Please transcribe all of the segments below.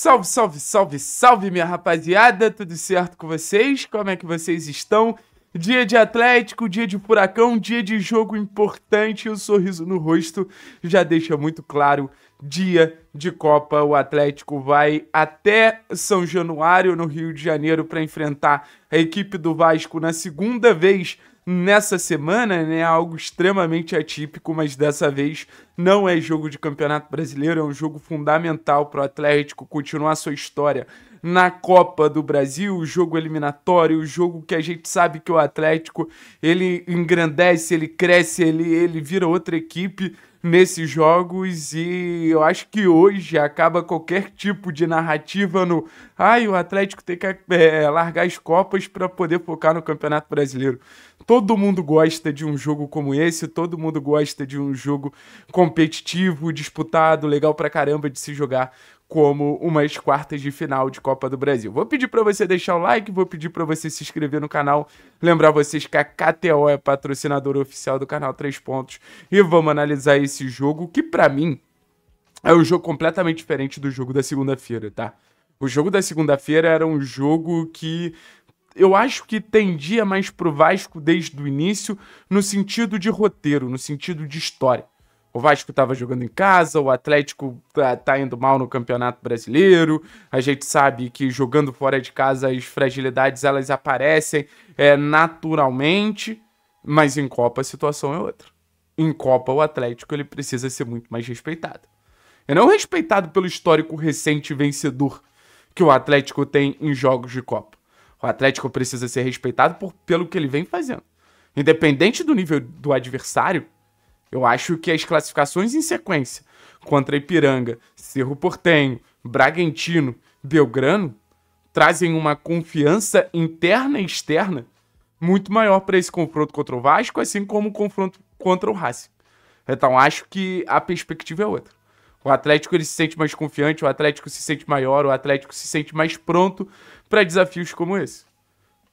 Salve, salve, salve, salve, minha rapaziada! Tudo certo com vocês? Como é que vocês estão? Dia de Atlético, dia de Furacão, dia de jogo importante um o sorriso no rosto já deixa muito claro. Dia de Copa, o Atlético vai até São Januário, no Rio de Janeiro, para enfrentar a equipe do Vasco na segunda vez nessa semana, né? É algo extremamente atípico, mas dessa vez não é jogo de Campeonato Brasileiro, é um jogo fundamental para o Atlético continuar sua história na Copa do Brasil, o jogo eliminatório, o jogo que a gente sabe que o Atlético ele engrandece, ele cresce, ele, ele vira outra equipe nesses jogos e eu acho que hoje acaba qualquer tipo de narrativa no ai, ah, o Atlético tem que é, largar as copas para poder focar no Campeonato Brasileiro. Todo mundo gosta de um jogo como esse, todo mundo gosta de um jogo competitivo, disputado, legal para caramba de se jogar como umas quartas de final de Copa do Brasil. Vou pedir para você deixar o like, vou pedir para você se inscrever no canal, lembrar vocês que a KTO é patrocinadora oficial do canal 3 Pontos e vamos analisar esse jogo que para mim é um jogo completamente diferente do jogo da segunda-feira, tá? O jogo da segunda-feira era um jogo que eu acho que tendia mais pro Vasco desde o início, no sentido de roteiro, no sentido de história. O Vasco estava jogando em casa, o Atlético tá, tá, indo mal no Campeonato Brasileiro. A gente sabe que jogando fora de casa as fragilidades elas aparecem é, naturalmente, mas em Copa a situação é outra. Em Copa o Atlético ele precisa ser muito mais respeitado. E não é respeitado pelo histórico recente vencedor que o Atlético tem em jogos de Copa. O Atlético precisa ser respeitado por, pelo que ele vem fazendo. Independente do nível do adversário, eu acho que as classificações em sequência contra Ipiranga, Cerro Portenho, Bragantino, Belgrano trazem uma confiança interna e externa muito maior para esse confronto contra o Vasco, assim como o confronto contra o Racing. Então acho que a perspectiva é outra. O Atlético ele se sente mais confiante, o Atlético se sente maior, o Atlético se sente mais pronto para desafios como esse.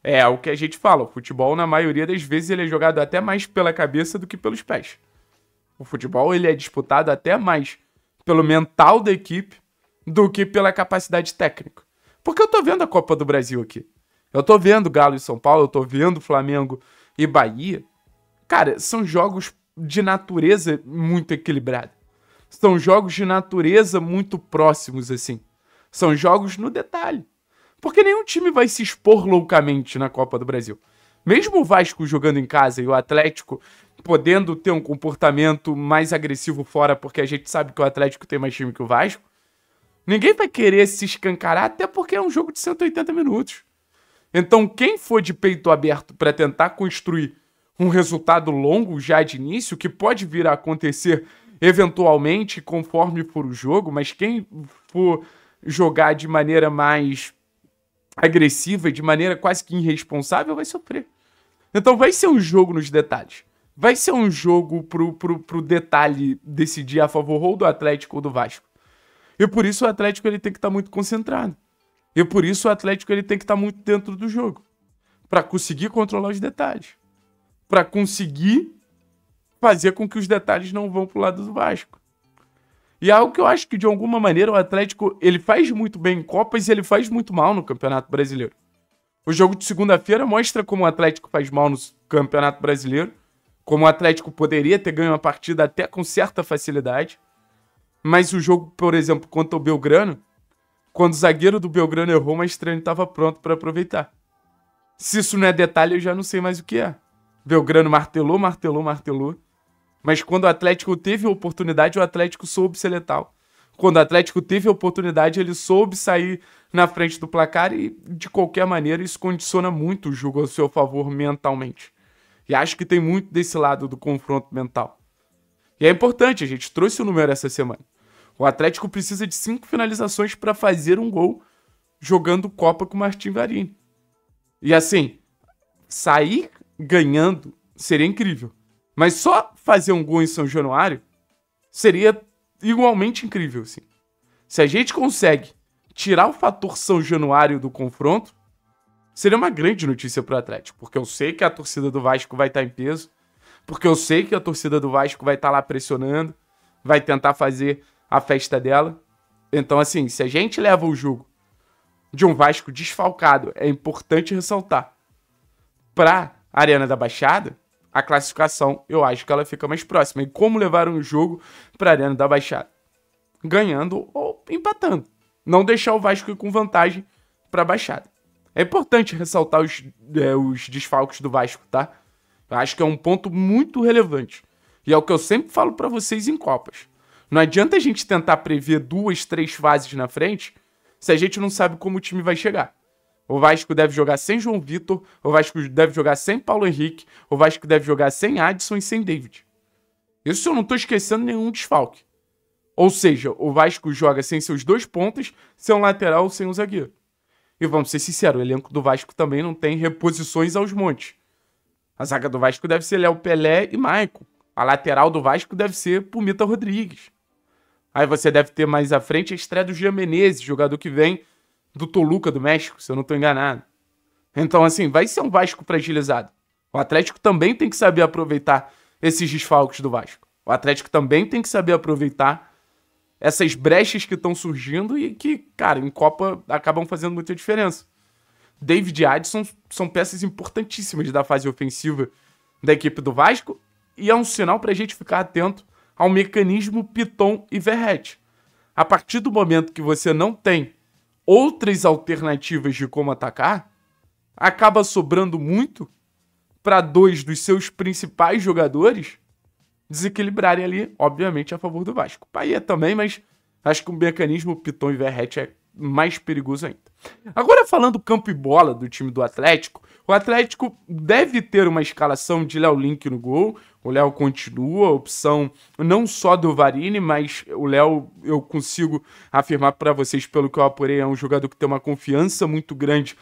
É o que a gente fala, o futebol na maioria das vezes ele é jogado até mais pela cabeça do que pelos pés. O futebol ele é disputado até mais pelo mental da equipe do que pela capacidade técnica. Porque eu tô vendo a Copa do Brasil aqui. Eu tô vendo Galo e São Paulo, eu tô vendo Flamengo e Bahia. Cara, são jogos de natureza muito equilibrada. São jogos de natureza muito próximos, assim. São jogos no detalhe. Porque nenhum time vai se expor loucamente na Copa do Brasil. Mesmo o Vasco jogando em casa e o Atlético podendo ter um comportamento mais agressivo fora, porque a gente sabe que o Atlético tem mais time que o Vasco. Ninguém vai querer se escancarar, até porque é um jogo de 180 minutos. Então, quem for de peito aberto para tentar construir um resultado longo já de início, que pode vir a acontecer eventualmente conforme for o jogo, mas quem for jogar de maneira mais agressiva, de maneira quase que irresponsável, vai sofrer. Então vai ser um jogo nos detalhes vai ser um jogo pro, pro, pro detalhe decidir a favor ou do Atlético ou do Vasco. E por isso o Atlético ele tem que estar tá muito concentrado. E por isso o Atlético ele tem que estar tá muito dentro do jogo, para conseguir controlar os detalhes, para conseguir fazer com que os detalhes não vão pro lado do Vasco. E é algo que eu acho que de alguma maneira o Atlético ele faz muito bem em Copas e ele faz muito mal no Campeonato Brasileiro. O jogo de segunda-feira mostra como o Atlético faz mal no Campeonato Brasileiro como o Atlético poderia ter ganho a partida até com certa facilidade. Mas o jogo, por exemplo, contra o Belgrano, quando o zagueiro do Belgrano errou, mas estranho estava pronto para aproveitar. Se isso não é detalhe, eu já não sei mais o que é. Belgrano martelou, martelou, martelou. Mas quando o Atlético teve a oportunidade, o Atlético soube ser letal. Quando o Atlético teve a oportunidade, ele soube sair na frente do placar e, de qualquer maneira, isso condiciona muito o jogo a seu favor mentalmente. E acho que tem muito desse lado do confronto mental. E é importante, a gente trouxe o número essa semana. O Atlético precisa de cinco finalizações para fazer um gol jogando Copa com o Martim Varini. E assim, sair ganhando seria incrível. Mas só fazer um gol em São Januário seria igualmente incrível, assim. Se a gente consegue tirar o fator São Januário do confronto, seria uma grande notícia para o Atlético, porque eu sei que a torcida do Vasco vai estar tá em peso, porque eu sei que a torcida do Vasco vai estar tá lá pressionando, vai tentar fazer a festa dela. Então, assim, se a gente leva o jogo de um Vasco desfalcado, é importante ressaltar. Para a Arena da Baixada, a classificação eu acho que ela fica mais próxima. E como levar um jogo para a Arena da Baixada? Ganhando ou empatando. Não deixar o Vasco ir com vantagem para a Baixada. É importante ressaltar os, é, os desfalques do Vasco, tá? Eu acho que é um ponto muito relevante. E é o que eu sempre falo para vocês em Copas. Não adianta a gente tentar prever duas, três fases na frente se a gente não sabe como o time vai chegar. O Vasco deve jogar sem João Vitor, o Vasco deve jogar sem Paulo Henrique, o Vasco deve jogar sem Adson e sem David. Isso eu não estou esquecendo nenhum desfalque. Ou seja, o Vasco joga sem seus dois pontas, sem um lateral, sem um zagueiro. E vamos ser sinceros, o elenco do Vasco também não tem reposições aos montes. A zaga do Vasco deve ser Léo Pelé e Maico. A lateral do Vasco deve ser Pumita Rodrigues. Aí você deve ter mais à frente a estreia do Jean jogador que vem do Toluca, do México, se eu não estou enganado. Então, assim, vai ser um Vasco fragilizado. O Atlético também tem que saber aproveitar esses desfalques do Vasco. O Atlético também tem que saber aproveitar essas brechas que estão surgindo e que, cara, em Copa acabam fazendo muita diferença. David e Addison são peças importantíssimas da fase ofensiva da equipe do Vasco e é um sinal para a gente ficar atento ao mecanismo Piton e Verrete. A partir do momento que você não tem outras alternativas de como atacar, acaba sobrando muito para dois dos seus principais jogadores desequilibrarem ali, obviamente, a favor do Vasco. Bahia também, mas acho que o mecanismo Piton e Verrete é mais perigoso ainda. Agora falando campo e bola do time do Atlético, o Atlético deve ter uma escalação de Léo Link no gol. O Léo continua, a opção não só do Varini, mas o Léo, eu consigo afirmar para vocês, pelo que eu apurei, é um jogador que tem uma confiança muito grande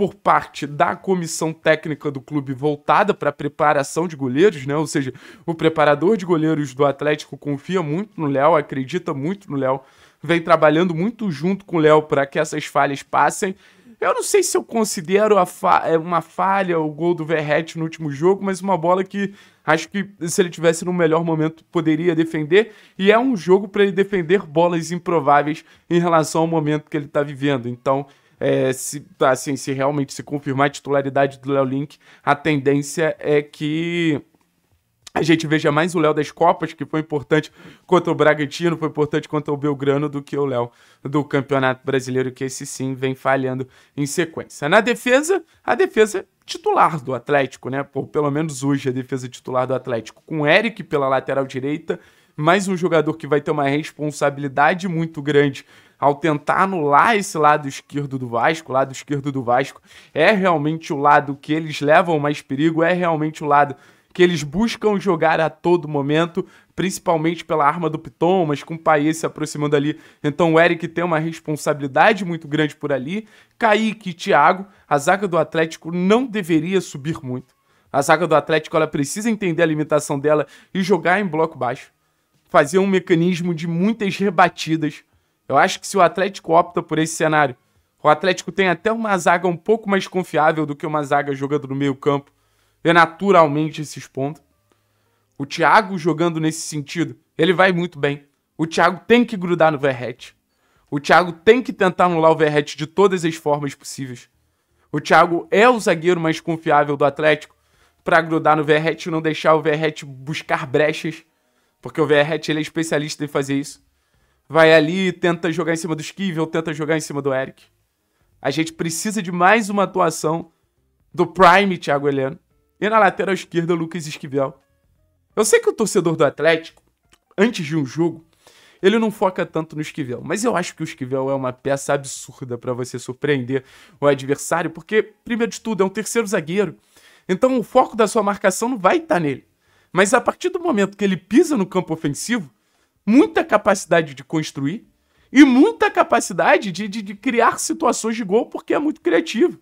por parte da comissão técnica do clube voltada para a preparação de goleiros, né? Ou seja, o preparador de goleiros do Atlético confia muito no Léo, acredita muito no Léo, vem trabalhando muito junto com o Léo para que essas falhas passem. Eu não sei se eu considero fa é, uma falha o gol do Verrete no último jogo, mas uma bola que acho que se ele tivesse no melhor momento poderia defender. E é um jogo para ele defender bolas improváveis em relação ao momento que ele está vivendo. Então é, se, tá, assim, se realmente se confirmar a titularidade do Léo Link, a tendência é que a gente veja mais o Léo das Copas, que foi importante contra o Bragantino, foi importante contra o Belgrano, do que o Léo do Campeonato Brasileiro, que esse sim vem falhando em sequência. Na defesa, a defesa titular do Atlético, né? Por, pelo menos hoje a defesa titular do Atlético, com o Eric pela lateral direita, mais um jogador que vai ter uma responsabilidade muito grande ao tentar anular esse lado esquerdo do Vasco, o lado esquerdo do Vasco é realmente o lado que eles levam mais perigo, é realmente o lado que eles buscam jogar a todo momento, principalmente pela arma do Piton, mas com o país se aproximando ali. Então o Eric tem uma responsabilidade muito grande por ali. Kaique e Thiago, a zaga do Atlético não deveria subir muito. A zaga do Atlético ela precisa entender a limitação dela e jogar em bloco baixo. Fazer um mecanismo de muitas rebatidas eu acho que se o Atlético opta por esse cenário, o Atlético tem até uma zaga um pouco mais confiável do que uma zaga jogando no meio-campo. É naturalmente esses pontos. O Thiago jogando nesse sentido, ele vai muito bem. O Thiago tem que grudar no Verrete. O Thiago tem que tentar anular o Verrete de todas as formas possíveis. O Thiago é o zagueiro mais confiável do Atlético para grudar no Verrete e não deixar o Verrete buscar brechas, porque o Verrete ele é especialista em fazer isso vai ali e tenta jogar em cima do Esquivel, tenta jogar em cima do Eric. A gente precisa de mais uma atuação do Prime Thiago Heleno. E na lateral esquerda, Lucas Esquivel. Eu sei que o torcedor do Atlético, antes de um jogo, ele não foca tanto no Esquivel, mas eu acho que o Esquivel é uma peça absurda para você surpreender o adversário, porque, primeiro de tudo, é um terceiro zagueiro. Então o foco da sua marcação não vai estar tá nele. Mas a partir do momento que ele pisa no campo ofensivo, muita capacidade de construir e muita capacidade de, de, de criar situações de gol, porque é muito criativo.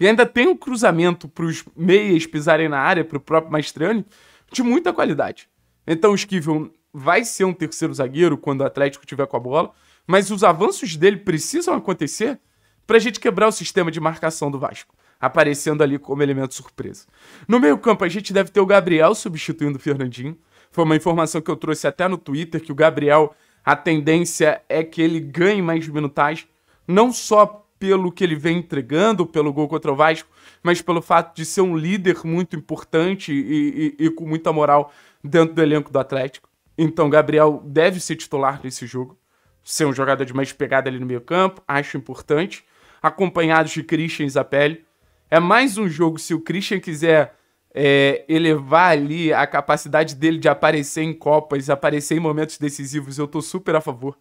E ainda tem um cruzamento para os meias pisarem na área, para o próprio Maestrani, de muita qualidade. Então o Esquivel vai ser um terceiro zagueiro quando o Atlético tiver com a bola, mas os avanços dele precisam acontecer para a gente quebrar o sistema de marcação do Vasco, aparecendo ali como elemento surpresa. No meio-campo, a gente deve ter o Gabriel substituindo o Fernandinho. Foi uma informação que eu trouxe até no Twitter, que o Gabriel, a tendência é que ele ganhe mais minutagem, não só pelo que ele vem entregando, pelo gol contra o Vasco, mas pelo fato de ser um líder muito importante e, e, e com muita moral dentro do elenco do Atlético. Então, Gabriel deve ser titular nesse jogo, ser um jogador de mais pegada ali no meio campo, acho importante. Acompanhados de Christian Zapelli. É mais um jogo, se o Christian quiser é, elevar ali a capacidade dele de aparecer em Copas, aparecer em momentos decisivos, eu tô super a favor.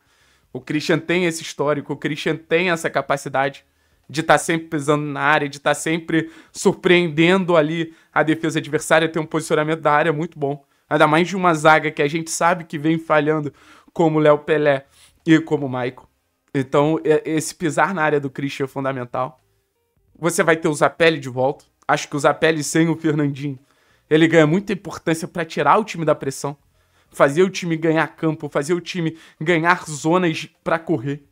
O Christian tem esse histórico, o Christian tem essa capacidade de estar tá sempre pisando na área, de estar tá sempre surpreendendo ali a defesa adversária, ter um posicionamento da área muito bom. Ainda mais de uma zaga que a gente sabe que vem falhando, como Léo Pelé e como Maico. Então, é, esse pisar na área do Christian é fundamental. Você vai ter o Zapelli de volta acho que usar pele sem o Fernandinho, ele ganha muita importância para tirar o time da pressão, fazer o time ganhar campo, fazer o time ganhar zonas para correr.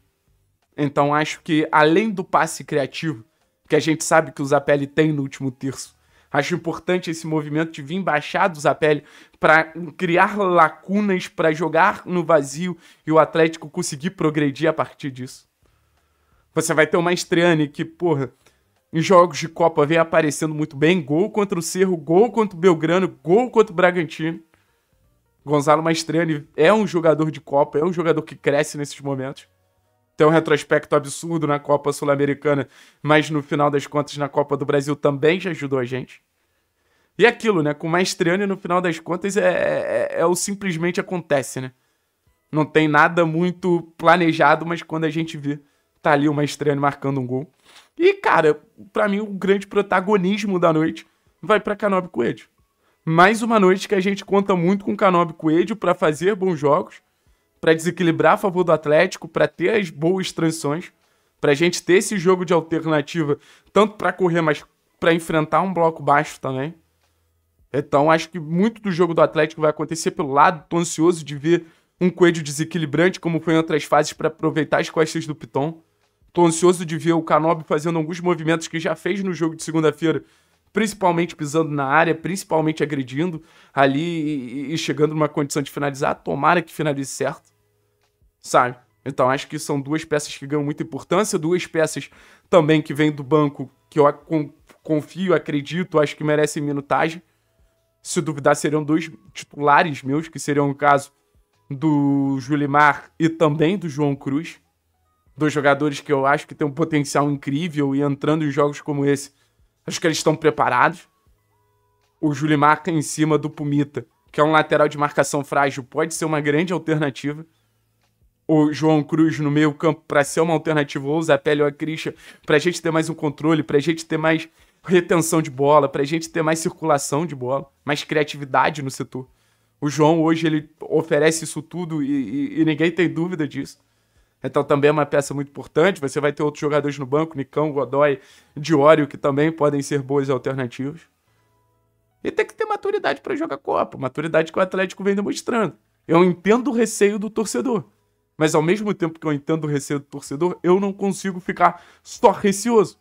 Então acho que além do passe criativo, que a gente sabe que o Zapelli tem no último terço, acho importante esse movimento de vir baixar do Zapelli para criar lacunas para jogar no vazio e o Atlético conseguir progredir a partir disso. Você vai ter uma Mastriani que, porra, em jogos de Copa vem aparecendo muito bem. Gol contra o Cerro, gol contra o Belgrano, gol contra o Bragantino. Gonzalo Maestrani é um jogador de Copa, é um jogador que cresce nesses momentos. Tem um retrospecto absurdo na Copa Sul-Americana, mas no final das contas, na Copa do Brasil também já ajudou a gente. E é aquilo, né? Com o Maestriani, no final das contas, é, é, é o simplesmente acontece, né? Não tem nada muito planejado, mas quando a gente vê, tá ali o Maestriani marcando um gol. E, cara, para mim o grande protagonismo da noite vai para Canobi Coelho. Mais uma noite que a gente conta muito com Canobi Coelho para fazer bons jogos, para desequilibrar a favor do Atlético, para ter as boas transições, para gente ter esse jogo de alternativa, tanto para correr, mas para enfrentar um bloco baixo também. Então, acho que muito do jogo do Atlético vai acontecer pelo lado. Tô ansioso de ver um coelho desequilibrante, como foi em outras fases, para aproveitar as costas do Piton. Tô ansioso de ver o Canobi fazendo alguns movimentos que já fez no jogo de segunda-feira, principalmente pisando na área, principalmente agredindo ali e, chegando numa condição de finalizar. Tomara que finalize certo, sabe? Então acho que são duas peças que ganham muita importância, duas peças também que vêm do banco que eu confio, acredito, acho que merecem minutagem. Se duvidar, seriam dois titulares meus, que seriam o caso do Julimar e também do João Cruz. Dois jogadores que eu acho que têm um potencial incrível e entrando em jogos como esse, acho que eles estão preparados. O marca em cima do Pumita, que é um lateral de marcação frágil, pode ser uma grande alternativa. O João Cruz no meio campo para ser uma alternativa, ou o Zapelli ou a Christian, para a gente ter mais um controle, para a gente ter mais retenção de bola, para a gente ter mais circulação de bola, mais criatividade no setor. O João hoje ele oferece isso tudo e, e, e ninguém tem dúvida disso. Então também é uma peça muito importante. Você vai ter outros jogadores no banco, Nicão, Godoy, Diório, que também podem ser boas alternativas. E tem que ter maturidade para jogar Copa, maturidade que o Atlético vem demonstrando. Eu entendo o receio do torcedor. Mas ao mesmo tempo que eu entendo o receio do torcedor, eu não consigo ficar só receoso.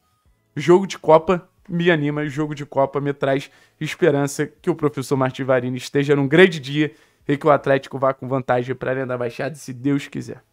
Jogo de Copa me anima, jogo de Copa me traz esperança que o professor Martin Varini esteja num grande dia e que o Atlético vá com vantagem para a Arena Baixada, se Deus quiser.